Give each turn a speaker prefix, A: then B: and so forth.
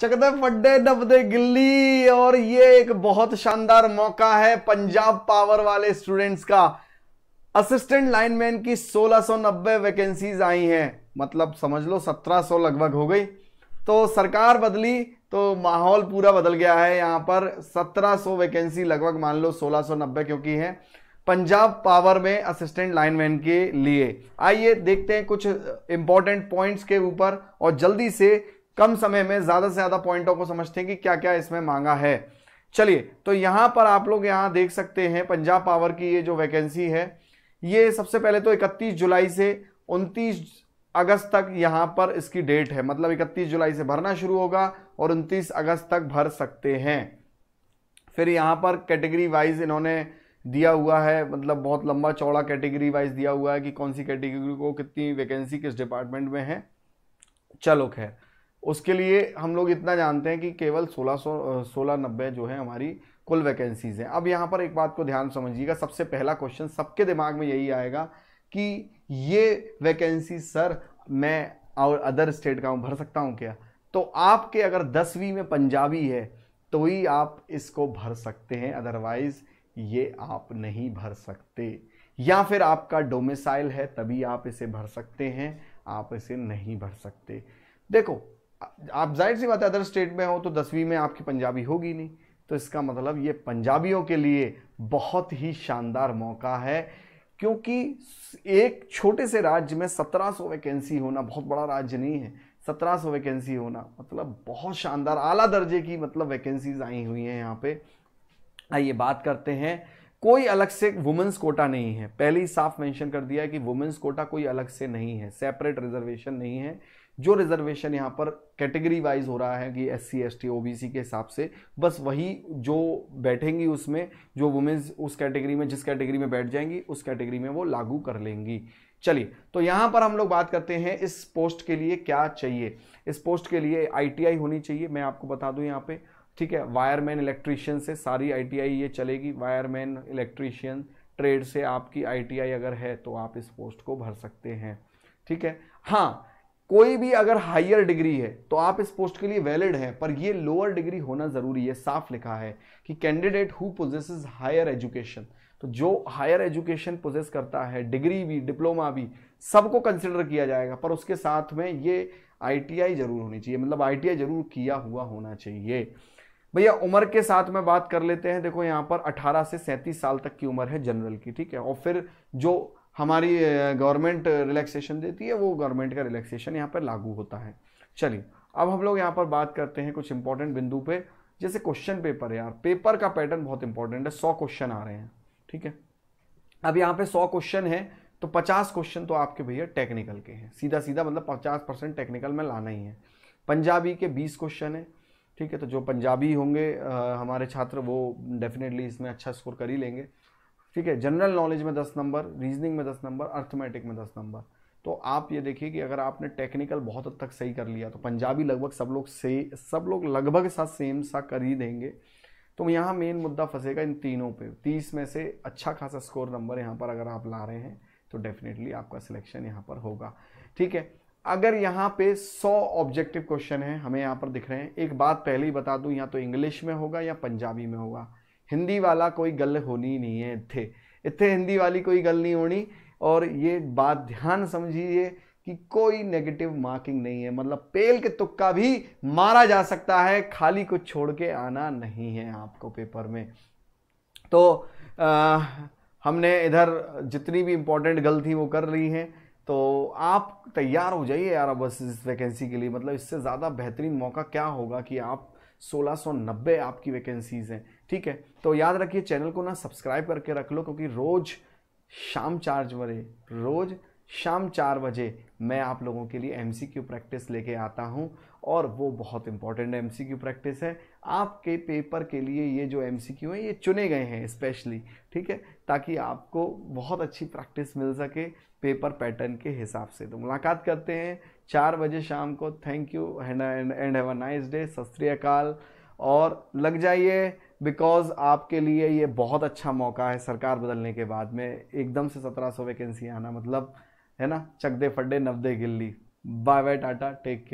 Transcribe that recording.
A: चकदे फड्डे डबदे गिल्ली और ये एक बहुत शानदार मौका है पंजाब पावर वाले स्टूडेंट्स का असिस्टेंट लाइनमैन की 1690 वैकेंसीज आई हैं मतलब समझ लो 1700 लगभग हो गई तो सरकार बदली तो माहौल पूरा बदल गया है यहाँ पर 1700 वैकेंसी लगभग मान लो 1690 क्योंकि है पंजाब पावर में असिस्टेंट लाइनमैन के लिए आइए देखते हैं कुछ इंपॉर्टेंट पॉइंट्स के ऊपर और जल्दी से कम समय में ज़्यादा से ज़्यादा पॉइंटों को समझते हैं कि क्या क्या इसमें मांगा है चलिए तो यहां पर आप लोग यहां देख सकते हैं पंजाब पावर की ये जो वैकेंसी है ये सबसे पहले तो 31 जुलाई से 29 अगस्त तक यहां पर इसकी डेट है मतलब 31 जुलाई से भरना शुरू होगा और 29 अगस्त तक भर सकते हैं फिर यहां पर कैटेगरी वाइज इन्होंने दिया हुआ है मतलब बहुत लंबा चौड़ा कैटेगरी वाइज दिया हुआ है कि कौन सी कैटेगरी को कितनी वैकेंसी किस डिपार्टमेंट में है चलो खैर उसके लिए हम लोग इतना जानते हैं कि केवल सोलह सौ सोलह नब्बे जो है हमारी कुल वैकेंसीज हैं अब यहाँ पर एक बात को ध्यान समझिएगा सबसे पहला क्वेश्चन सबके दिमाग में यही आएगा कि ये वैकेंसी सर मैं और अदर स्टेट का हूँ भर सकता हूँ क्या तो आपके अगर दसवीं में पंजाबी है तो ही आप इसको भर सकते हैं अदरवाइज ये आप नहीं भर सकते या फिर आपका डोमिसाइल है तभी आप इसे भर सकते हैं आप इसे नहीं भर सकते देखो आप जाहिर सी बात है अदर स्टेट में हो तो दसवीं में आपकी पंजाबी होगी नहीं तो इसका मतलब ये पंजाबियों के लिए बहुत ही शानदार मौका है क्योंकि एक छोटे से राज्य में 1700 वैकेंसी होना बहुत बड़ा राज्य नहीं है 1700 वैकेंसी होना मतलब बहुत शानदार आला दर्जे की मतलब वैकेंसीज आई हुई हैं यहाँ पे आइए बात करते हैं कोई अलग से वुमेंस कोटा नहीं है पहले ही साफ मेंशन कर दिया है कि वुमेंस कोटा कोई अलग से नहीं है सेपरेट रिजर्वेशन नहीं है जो रिजर्वेशन यहाँ पर कैटेगरी वाइज हो रहा है कि S C S T O B C के हिसाब से बस वही जो बैठेंगी उसमें जो वुमेन्स उस कैटेगरी में जिस कैटेगरी में बैठ जाएंगी उस कैटेगरी में वो लागू कर लेंगी चलिए तो यहाँ पर हम लोग बात करते हैं इस पोस्ट के लिए क्या चाहिए इस पोस्ट के लिए आईटीआई होनी चाहिए मैं आपको बता दूँ यहाँ पे ठीक है वायरमैन इलेक्ट्रीशियन से सारी आईटीआई ये चलेगी वायरमैन इलेक्ट्रीशियन ट्रेड से आपकी आईटीआई अगर है तो आप इस पोस्ट को भर सकते हैं ठीक है हाँ कोई भी अगर हायर डिग्री है तो आप इस पोस्ट के लिए वैलिड है पर ये लोअर डिग्री होना जरूरी है साफ लिखा है कि candidate who possess higher education तो जो हायर एजुकेशन पोजेस करता है डिग्री भी डिप्लोमा भी सबको कंसिडर किया जाएगा पर उसके साथ में ये आईटीआई जरूर होनी चाहिए मतलब आईटीआई जरूर किया हुआ होना चाहिए भैया उम्र के साथ में बात कर लेते हैं देखो यहाँ पर 18 से 37 साल तक की उम्र है जनरल की ठीक है और फिर जो हमारी गवर्नमेंट रिलैक्सेशन देती है वो गवर्नमेंट का रिलैक्सेशन यहाँ पर लागू होता है चलिए अब हम लोग यहाँ पर बात करते हैं कुछ इंपॉर्टेंट बिंदु पे जैसे क्वेश्चन पेपर यार पेपर का पैटर्न बहुत इंपॉर्टेंट है सौ क्वेश्चन आ रहे हैं ठीक है अब यहाँ पे सौ क्वेश्चन है तो पचास क्वेश्चन तो आपके भैया टेक्निकल के हैं सीधा सीधा मतलब पचास परसेंट टेक्निकल में लाना ही है पंजाबी के बीस क्वेश्चन है ठीक है तो जो पंजाबी होंगे आ, हमारे छात्र वो डेफिनेटली इसमें अच्छा स्कोर कर ही लेंगे ठीक है जनरल नॉलेज में दस नंबर रीजनिंग में दस नंबर अर्थमेटिक में दस नंबर तो आप ये देखिए कि अगर आपने टेक्निकल बहुत हद तक सही कर लिया तो पंजाबी लगभग सब लोग से सब लोग लगभग सा सेम सा कर ही देंगे तो यहाँ मेन मुद्दा फंसेगा इन तीनों पे तीस में से अच्छा खासा स्कोर नंबर यहाँ पर अगर आप ला रहे हैं तो डेफिनेटली आपका सिलेक्शन यहाँ पर होगा ठीक है अगर यहाँ पे सौ ऑब्जेक्टिव क्वेश्चन है हमें यहाँ पर दिख रहे हैं एक बात पहले ही बता दूँ या तो इंग्लिश में होगा या पंजाबी में होगा हिंदी वाला कोई गल होनी नहीं है इतने इतने हिंदी वाली कोई गल नहीं होनी और ये बात ध्यान समझिए कि कोई नेगेटिव मार्किंग नहीं है मतलब पेल के तुक्का भी मारा जा सकता है खाली कुछ छोड़ के आना नहीं है आपको पेपर में तो आ, हमने इधर जितनी भी इम्पोर्टेंट गल थी वो कर रही हैं तो आप तैयार हो जाइए यार बस इस वैकेंसी के लिए मतलब इससे ज़्यादा बेहतरीन मौका क्या होगा कि आप सोलह सौ नब्बे आपकी वैकेंसीज़ हैं ठीक है तो याद रखिए चैनल को ना सब्सक्राइब करके रख लो क्योंकि रोज़ शाम चार बजे रोज़ शाम चार बजे मैं आप लोगों के लिए एम प्रैक्टिस लेके आता हूँ और वो बहुत इंपॉर्टेंट एम प्रैक्टिस है आपके पेपर के लिए ये जो एम है ये चुने गए हैं स्पेशली ठीक है ताकि आपको बहुत अच्छी प्रैक्टिस मिल सके पेपर पैटर्न के हिसाब से तो मुलाकात करते हैं चार बजे शाम को thank you and have a nice day सत और लग जाइए बिकॉज आपके लिए ये बहुत अच्छा मौका है सरकार बदलने के बाद में एकदम से सत्रह सौ वैकेंसी आना मतलब है ना चक दे फड्डे नवदे गिल्ली bye bye tata take care